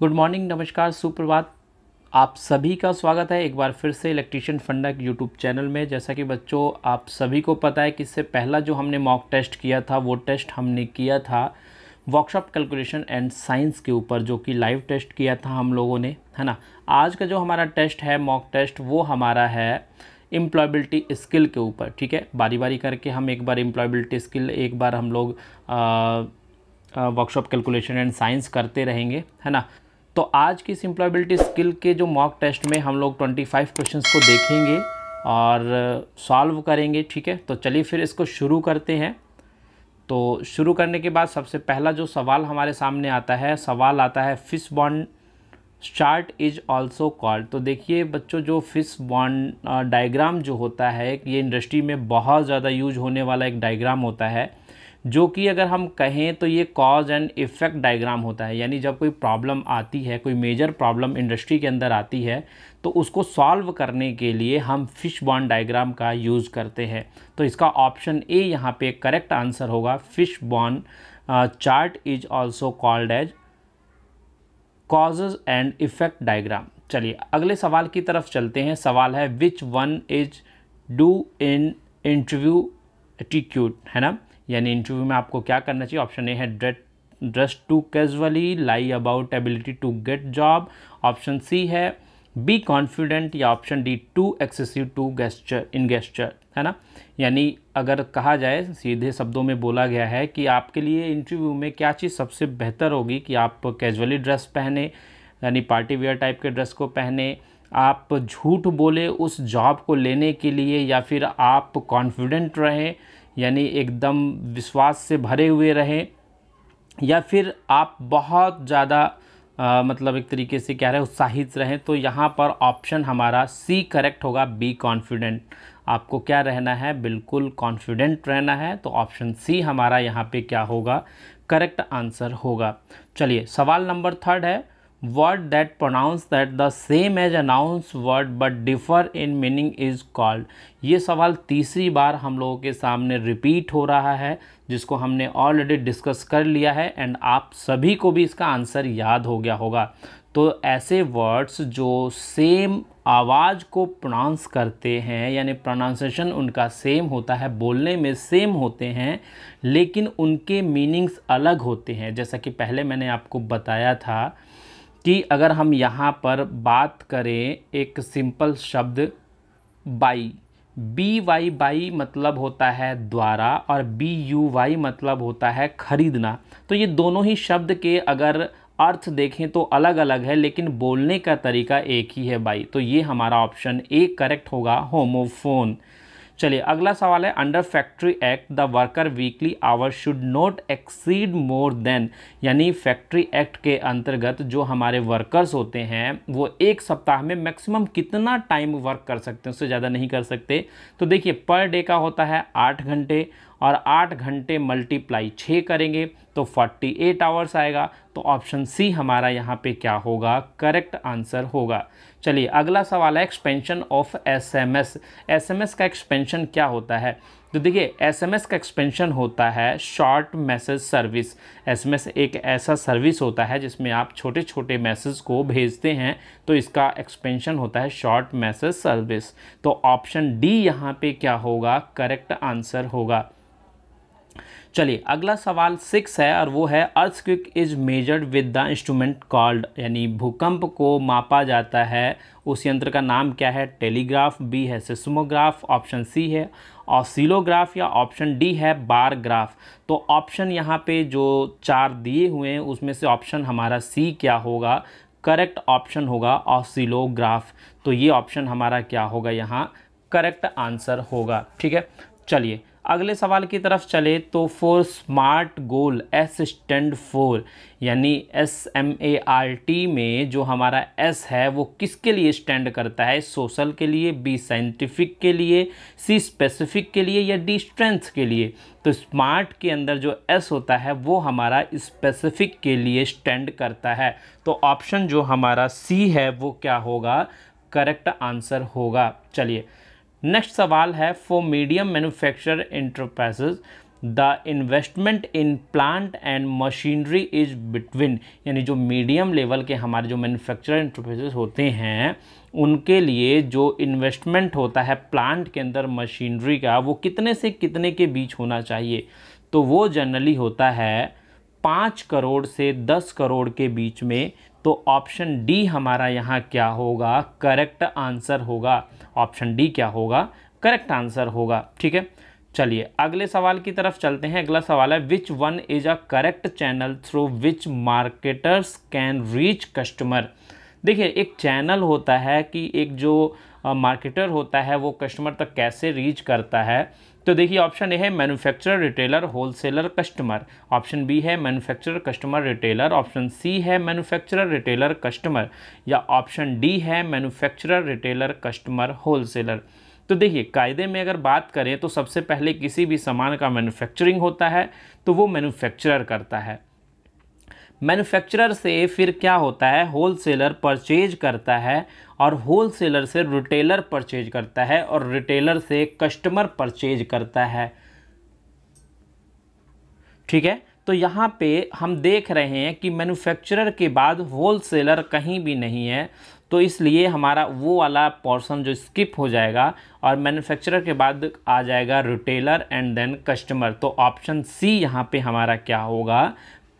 good morning नमस्कार सुप्रभात आप सभी का स्वागत है एक बार फिर से इलेक्ट्रिशियन फंडा के यूट्यूब चैनल में जैसा कि बच्चों आप सभी को पता है कि इससे पहला जो हमने मॉक टेस्ट किया था वो टेस्ट हमने किया था वर्कशॉप कैलकुलेशन एंड साइंस के ऊपर जो कि लाइव टेस्ट किया था हम लोगों ने है ना आज का जो हमारा टेस्ट है मॉक टेस्ट वो हमारा है एम्प्लॉयबिलिटी स्किल के ऊपर ठीक है बारी बारी करके हम एक बार एम्प्लॉयबिलिटी स्किल एक बार हम लोग वर्कशॉप कैलकुलेशन एंड साइंस करते रहेंगे है ना तो आज की इस इम्प्लॉयबिलिटी स्किल के जो मॉक टेस्ट में हम लोग 25 क्वेश्चंस को देखेंगे और सॉल्व uh, करेंगे ठीक है तो चलिए फिर इसको शुरू करते हैं तो शुरू करने के बाद सबसे पहला जो सवाल हमारे सामने आता है सवाल आता है fish bone chart is also called तो देखिए बच्चों जो फिश बॉन्ड डायग्राम जो होता है ये इंडस्ट्री में बहुत ज़्यादा यूज होने वाला एक डायग्राम होता है जो कि अगर हम कहें तो ये कॉज एंड इफ़ेक्ट डायग्राम होता है यानी जब कोई प्रॉब्लम आती है कोई मेजर प्रॉब्लम इंडस्ट्री के अंदर आती है तो उसको सॉल्व करने के लिए हम फिश बॉन डायग्राम का यूज़ करते हैं तो इसका ऑप्शन ए यहाँ पे करेक्ट आंसर होगा fish bone chart is also called as causes and effect diagram चलिए अगले सवाल की तरफ चलते हैं सवाल है which one is do in interview attitude है ना यानी इंटरव्यू में आपको क्या करना चाहिए ऑप्शन ए है ड्रेट dress too casually lie about ability to get job option C है बी कॉन्फिडेंट या option D too excessive to gesture in gesture है ना यानी अगर कहा जाए सीधे शब्दों में बोला गया है कि आपके लिए इंटरव्यू में क्या चीज़ सबसे बेहतर होगी कि आप कैजुअली ड्रेस पहने यानी पार्टी वेयर टाइप के ड्रेस को पहने आप झूठ बोले उस जॉब को लेने के लिए या फिर आप कॉन्फिडेंट रहें यानी एकदम विश्वास से भरे हुए रहें या फिर आप बहुत ज़्यादा मतलब एक तरीके से कह रहे हैं उत्साहित रहें तो यहाँ पर ऑप्शन हमारा सी करेक्ट होगा बी कॉन्फिडेंट आपको क्या रहना है बिल्कुल कॉन्फिडेंट रहना है तो ऑप्शन सी हमारा यहाँ पे क्या होगा करेक्ट आंसर होगा चलिए सवाल नंबर थर्ड है word that pronounce that the same as announce word but differ in meaning is called ये सवाल तीसरी बार हम लोगों के सामने रिपीट हो रहा है जिसको हमने ऑलरेडी डिस्कस कर लिया है एंड आप सभी को भी इसका आंसर याद हो गया होगा तो ऐसे वर्ड्स जो सेम आवाज़ को प्रोनाउंस करते हैं यानी प्रोनाउंसिएशन उनका सेम होता है बोलने में सेम होते हैं लेकिन उनके मीनिंग्स अलग होते हैं जैसा कि पहले मैंने आपको बताया था कि अगर हम यहाँ पर बात करें एक सिंपल शब्द बाई बी वाई बाई मतलब होता है द्वारा और बी यू वाई मतलब होता है खरीदना तो ये दोनों ही शब्द के अगर अर्थ देखें तो अलग अलग है लेकिन बोलने का तरीका एक ही है बाई तो ये हमारा ऑप्शन ए करेक्ट होगा होमोफोन चलिए अगला सवाल है under factory act the worker weekly hour should not exceed more than यानी फैक्ट्री एक्ट के अंतर्गत जो हमारे वर्कर्स होते हैं वो एक सप्ताह में मैक्सिमम कितना टाइम वर्क कर सकते हैं उससे ज़्यादा नहीं कर सकते तो देखिए पर डे का होता है आठ घंटे और आठ घंटे मल्टीप्लाई छः करेंगे तो 48 आवर्स आएगा तो ऑप्शन सी हमारा यहाँ पे क्या होगा करेक्ट आंसर होगा चलिए अगला सवाल है एक्सपेंशन ऑफ एसएमएस एसएमएस का एक्सपेंशन क्या होता है तो देखिए एसएमएस का एक्सपेंशन होता है शॉर्ट मैसेज सर्विस एसएमएस एक ऐसा सर्विस होता है जिसमें आप छोटे छोटे मैसेज को भेजते हैं तो इसका एक्सपेंशन होता है शॉर्ट मैसेज सर्विस तो ऑप्शन डी यहाँ पे क्या होगा करेक्ट आंसर होगा चलिए अगला सवाल सिक्स है और वो है earthquake is measured with the instrument called यानी भूकंप को मापा जाता है उस यंत्र का नाम क्या है टेलीग्राफ बी है सिस्मोग्राफ ऑप्शन सी है सीलोग्राफ या ऑप्शन डी है बार ग्राफ तो ऑप्शन यहाँ पे जो चार दिए हुए हैं उसमें से ऑप्शन हमारा सी क्या होगा करेक्ट ऑप्शन होगा ऑसिलोग्राफ तो ये ऑप्शन हमारा क्या होगा यहाँ करेक्ट आंसर होगा ठीक है चलिए अगले सवाल की तरफ चले तो for smart goal S stand for यानी S M A R T में जो हमारा एस है वो किसके लिए स्टैंड करता है सोशल के लिए बी साइंटिफिक के लिए सी स्पेसिफिक के लिए या डी स्ट्रेंथ के लिए तो स्मार्ट के अंदर जो एस होता है वो हमारा स्पेसिफिक के लिए स्टैंड करता है तो ऑप्शन जो हमारा सी है वो क्या होगा करेक्ट आंसर होगा चलिए नेक्स्ट सवाल है for medium manufacture enterprises the investment in plant and machinery is between यानी जो मीडियम लेवल के हमारे जो मैनुफैक्चर इंटरप्राइजेस होते हैं उनके लिए जो इन्वेस्टमेंट होता है प्लांट के अंदर मशीनरी का वो कितने से कितने के बीच होना चाहिए तो वो जनरली होता है पाँच करोड़ से दस करोड़ के बीच में तो ऑप्शन डी हमारा यहाँ क्या होगा करेक्ट आंसर होगा ऑप्शन डी क्या होगा करेक्ट आंसर होगा ठीक है चलिए अगले सवाल की तरफ चलते हैं अगला सवाल है which one is a correct channel through which marketers can reach customer देखिए एक चैनल होता है कि एक जो मार्केटर होता है वो कस्टमर तक कैसे रीच करता है तो देखिए ऑप्शन ए है manufacturer retailer wholesaler customer option B है manufacturer customer retailer option C है मैन्युफैक्चरर रिटेलर कस्टमर या ऑप्शन डी है मैन्युफैक्चरर रिटेलर कस्टमर होलसेलर तो देखिए कायदे में अगर बात करें तो सबसे पहले किसी भी सामान का मैन्युफैक्चरिंग होता है तो वो मैन्युफैक्चरर करता है मैन्युफैक्चरर से फिर क्या होता है होलसेलर परचेज करता है और होल सेलर से रिटेलर परचेज करता है और रिटेलर से कस्टमर परचेज करता है ठीक है तो यहाँ पे हम देख रहे हैं कि मैन्युफैक्चरर के बाद होल सेलर कहीं भी नहीं है तो इसलिए हमारा वो वाला पोर्सन जो स्किप हो जाएगा और मैन्युफैक्चरर के बाद आ जाएगा रिटेलर एंड देन कस्टमर तो ऑप्शन सी यहाँ पे हमारा क्या होगा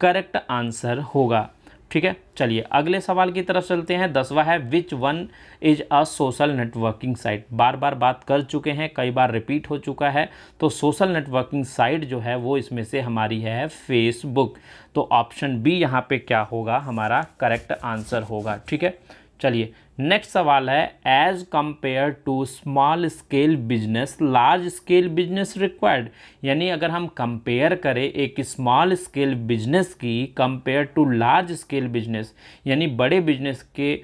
करेक्ट आंसर होगा ठीक है चलिए अगले सवाल की तरफ चलते हैं दसवा है which one is a social networking site बार बार बात कर चुके हैं कई बार रिपीट हो चुका है तो सोशल नेटवर्किंग साइट जो है वो इसमें से हमारी है फेसबुक तो ऑप्शन बी यहाँ पे क्या होगा हमारा करेक्ट आंसर होगा ठीक है चलिए नेक्स्ट सवाल है as compare to small scale business large scale business required यानी अगर हम कंपेयर करें एक स्मॉल स्केल बिजनेस की compare to large scale business यानी बड़े बिजनेस के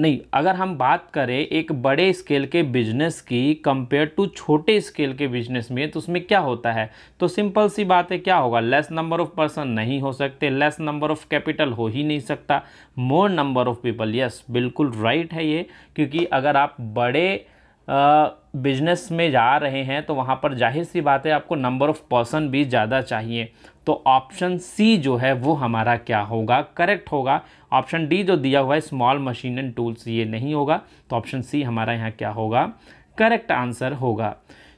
नहीं अगर हम बात करें एक बड़े स्केल के बिजनेस की कंपेयर टू छोटे स्केल के बिजनेस में तो उसमें क्या होता है तो सिंपल सी बात है क्या होगा लेस नंबर ऑफ पर्सन नहीं हो सकते लेस नंबर ऑफ कैपिटल हो ही नहीं सकता more number of people yes बिल्कुल राइट है ये क्योंकि अगर आप बड़े बिजनेस में जा रहे हैं तो वहाँ पर जाहिर सी बात है आपको नंबर ऑफ़ पर्सन भी ज़्यादा चाहिए तो ऑप्शन सी जो है वो हमारा क्या होगा करेक्ट होगा ऑप्शन डी जो दिया हुआ है स्मॉल मशीन एंड टूल्स ये नहीं होगा तो ऑप्शन सी हमारा यहाँ क्या होगा करेक्ट आंसर होगा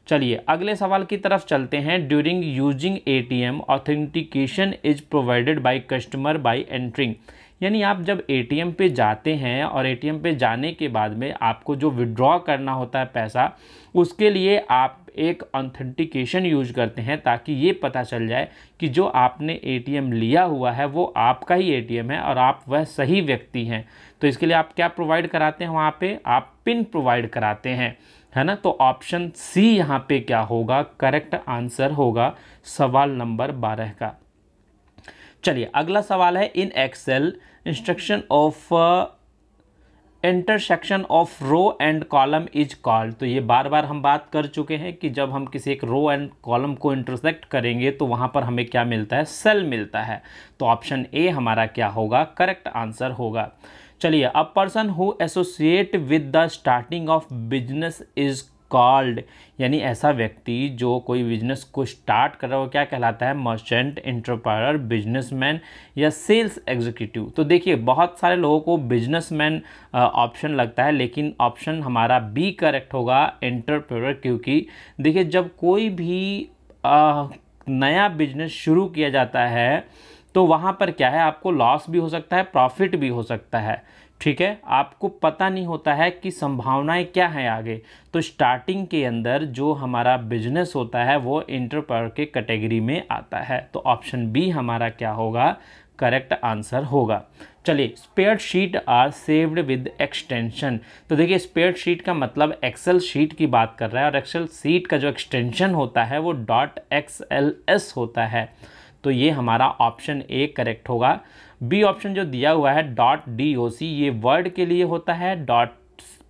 चलिए अगले सवाल की तरफ चलते हैं during using ATM authentication is provided by customer by entering यानी आप जब एटीएम पे जाते हैं और एटीएम पे जाने के बाद में आपको जो विड्रॉ करना होता है पैसा उसके लिए आप एक ऑथेंटिकेशन यूज करते हैं ताकि ये पता चल जाए कि जो आपने एटीएम लिया हुआ है वो आपका ही एटीएम है और आप वह सही व्यक्ति हैं तो इसके लिए आप क्या प्रोवाइड कराते हैं वहाँ पर आप पिन प्रोवाइड कराते हैं है ना तो ऑप्शन सी यहाँ पे क्या होगा करेक्ट आंसर होगा सवाल नंबर बारह का चलिए अगला सवाल है in Excel instruction of intersection of row and column is called तो ये बार बार हम बात कर चुके हैं कि जब हम किसी एक रो एंड कॉलम को इंटरसेक्ट करेंगे तो वहाँ पर हमें क्या मिलता है सेल मिलता है तो ऑप्शन ए हमारा क्या होगा करेक्ट आंसर होगा चलिए a person who associate with the starting of business is called यानी ऐसा व्यक्ति जो कोई बिजनेस को स्टार्ट कर रहा हो क्या कहलाता है मर्चेंट इंटरप्रायर बिजनेसमैन या सेल्स एग्जीक्यूटिव तो देखिए बहुत सारे लोगों को बिजनेसमैन ऑप्शन लगता है लेकिन ऑप्शन हमारा बी करेक्ट होगा इंटरप्रनर क्योंकि देखिए जब कोई भी आ, नया बिजनेस शुरू किया जाता है तो वहाँ पर क्या है आपको लॉस भी हो सकता है प्रॉफिट भी हो सकता है ठीक है आपको पता नहीं होता है कि संभावनाएं क्या हैं आगे तो स्टार्टिंग के अंदर जो हमारा बिजनेस होता है वो इंटरप्र के कैटेगरी में आता है तो ऑप्शन बी हमारा क्या होगा करेक्ट आंसर होगा चलिए spreadsheet are saved with extension तो देखिए स्पेयर शीट का मतलब एक्सेल शीट की बात कर रहा है और एक्सेल शीट का जो एक्सटेंशन होता है वो डॉट एक्स होता है तो ये हमारा ऑप्शन ए करेक्ट होगा बी ऑप्शन जो दिया हुआ है डॉट डी ओ सी ये वर्ड के लिए होता है डॉट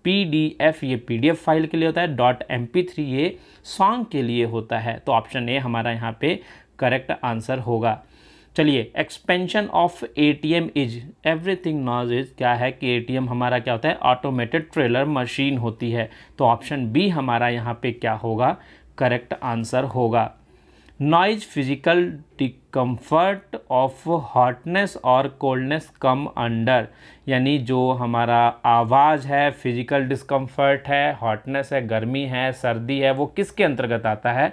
पी डी एफ ये पी डी एफ फाइल के लिए होता है डॉट एम पी थ्री ये सॉन्ग के लिए होता है तो ऑप्शन ए हमारा यहाँ पे करेक्ट आंसर होगा चलिए expansion of A T M is everything knows is क्या है कि ए टी एम हमारा क्या होता है ऑटोमेटेड ट्रेलर मशीन होती है तो ऑप्शन बी हमारा यहाँ पे क्या होगा करेक्ट आंसर होगा noise physical discomfort of hotness और कोल्डनेस कम अंडर यानी जो हमारा आवाज़ है फिजिकल डिस्कम्फर्ट है हॉटनेस है गर्मी है सर्दी है वो किसके अंतर्गत आता है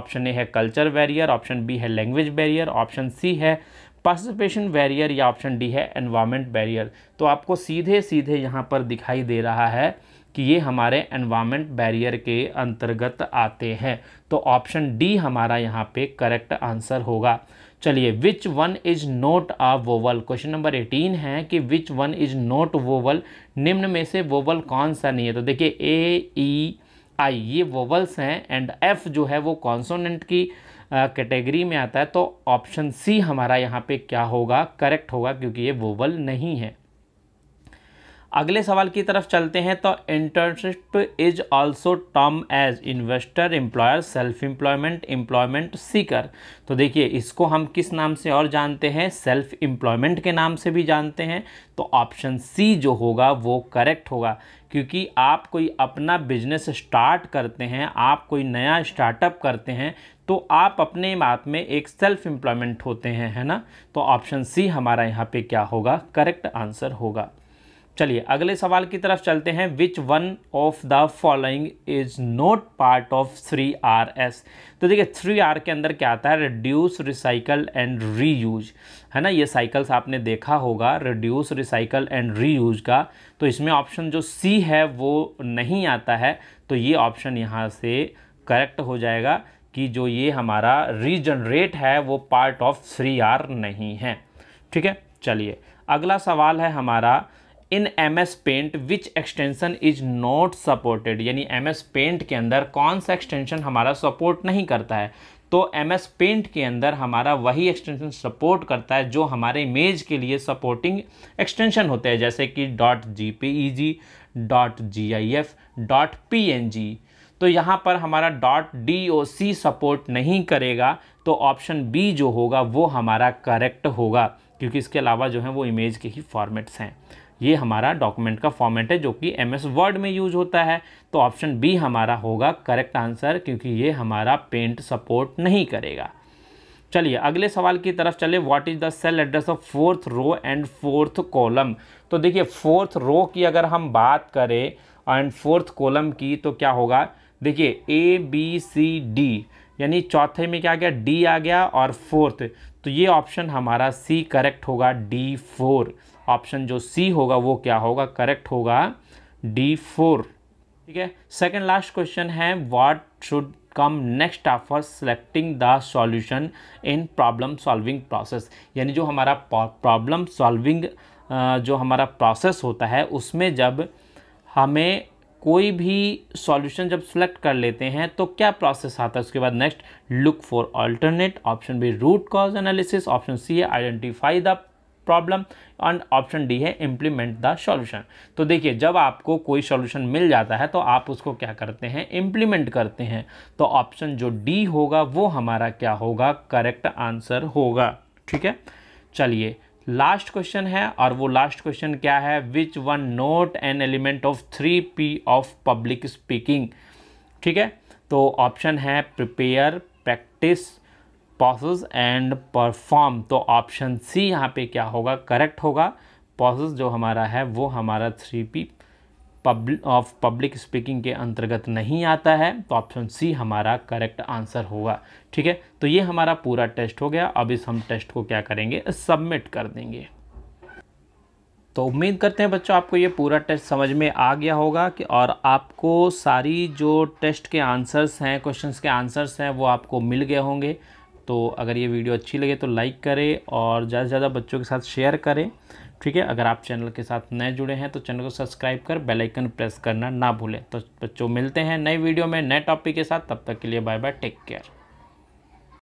ऑप्शन ए है कल्चर बैरियर ऑप्शन बी है लैंग्वेज बैरियर ऑप्शन सी है पार्टिसिपेशन बैरियर या ऑप्शन डी है एनवायरमेंट बैरियर तो आपको सीधे सीधे यहाँ पर दिखाई दे रहा है कि ये हमारे एनवायरमेंट बैरियर के अंतर्गत आते हैं तो ऑप्शन डी हमारा यहाँ पे करेक्ट आंसर होगा चलिए which one is not a vowel question number eighteen है कि which one is not vowel निम्न में से वोवल कौन सा नहीं है तो देखिए ए ई आई ये वोवल्स हैं एंड एफ जो है वो कॉन्सोनेंट की कैटेगरी में आता है तो ऑप्शन सी हमारा यहाँ पे क्या होगा करेक्ट होगा क्योंकि ये वोवल नहीं है अगले सवाल की तरफ चलते हैं तो internship is also term as investor employer self employment employment seeker तो देखिए इसको हम किस नाम से और जानते हैं सेल्फ एम्प्लॉयमेंट के नाम से भी जानते हैं तो ऑप्शन सी जो होगा वो करेक्ट होगा क्योंकि आप कोई अपना बिजनेस स्टार्ट करते हैं आप कोई नया स्टार्टअप करते हैं तो आप अपने आप में एक सेल्फ एम्प्लॉयमेंट होते हैं है ना तो ऑप्शन सी हमारा यहाँ पे क्या होगा करेक्ट आंसर होगा चलिए अगले सवाल की तरफ चलते हैं which one of the following is not part of three R S तो देखिए थ्री आर के अंदर क्या आता है रिड्यूस रिसाइकल एंड रीयूज है ना ये साइकिल्स आपने देखा होगा रिड्यूस रिसाइकल एंड रीयूज का तो इसमें ऑप्शन जो सी है वो नहीं आता है तो ये ऑप्शन यहाँ से करेक्ट हो जाएगा कि जो ये हमारा रीजनरेट है वो पार्ट ऑफ थ्री आर नहीं है ठीक है चलिए अगला सवाल है हमारा in M S Paint which extension is not supported यानी एम एस पेंट के अंदर कौन सा एक्सटेंशन हमारा सपोर्ट नहीं करता है तो एम एस पेंट के अंदर हमारा वही एक्सटेंशन सपोर्ट करता है जो हमारे इमेज के लिए सपोर्टिंग एक्सटेंशन होते हैं जैसे कि dot G P E G dot G I F dot P N G तो यहाँ पर हमारा dot D O C support नहीं करेगा तो ऑप्शन बी जो होगा वो हमारा करेक्ट होगा क्योंकि इसके अलावा जो है वो इमेज के ही फॉर्मेट्स हैं ये हमारा डॉक्यूमेंट का फॉर्मेट है जो कि एम एस वर्ड में यूज होता है तो ऑप्शन बी हमारा होगा करेक्ट आंसर क्योंकि ये हमारा पेंट सपोर्ट नहीं करेगा चलिए अगले सवाल की तरफ चले what is the cell address of fourth row and fourth column तो देखिए फोर्थ रो की अगर हम बात करें एंड फोर्थ कॉलम की तो क्या होगा देखिए ए बी सी डी यानी चौथे में क्या आ गया डी आ गया और फोर्थ तो ये ऑप्शन हमारा सी करेक्ट होगा डी फोर ऑप्शन जो सी होगा वो क्या होगा करेक्ट होगा डी फोर ठीक है सेकेंड लास्ट क्वेश्चन है what should come next after selecting the solution in problem solving process यानी जो हमारा प्रॉब्लम सॉल्विंग जो हमारा प्रोसेस होता है उसमें जब हमें कोई भी सॉल्यूशन जब सेलेक्ट कर लेते हैं तो क्या प्रोसेस आता है उसके बाद next look for alternate option B root cause analysis option C है identify the problem and option D है इम्प्लीमेंट द सॉल्यूशन तो देखिए जब आपको कोई सॉल्यूशन मिल जाता है तो आप उसको क्या करते हैं इम्प्लीमेंट करते हैं तो ऑप्शन जो डी होगा वो हमारा क्या होगा करेक्ट आंसर होगा ठीक है चलिए लास्ट क्वेश्चन है और वो लास्ट क्वेश्चन क्या है which one not an element of three P of public speaking ठीक है तो ऑप्शन है prepare practice pauses and perform तो ऑप्शन सी यहाँ पे क्या होगा करेक्ट होगा पॉसेस जो हमारा है वो हमारा three P of public speaking के अंतर्गत नहीं आता है तो ऑप्शन सी हमारा करेक्ट आंसर होगा ठीक है तो ये हमारा पूरा टेस्ट हो गया अब इस हम टेस्ट को क्या करेंगे सबमिट कर देंगे तो उम्मीद करते हैं बच्चों आपको ये पूरा टेस्ट समझ में आ गया होगा कि और आपको सारी जो टेस्ट के आंसर्स हैं क्वेश्चंस के आंसर्स हैं वो आपको मिल गए होंगे तो अगर ये वीडियो अच्छी लगे तो लाइक करें और ज़्यादा से ज़्यादा बच्चों के साथ शेयर करें ठीक है अगर आप चैनल के साथ नए जुड़े हैं तो चैनल को सब्सक्राइब कर बेल आइकन प्रेस करना ना भूलें तो बच्चों मिलते हैं नए वीडियो में नए टॉपिक के साथ तब तक के लिए बाय बाय टेक केयर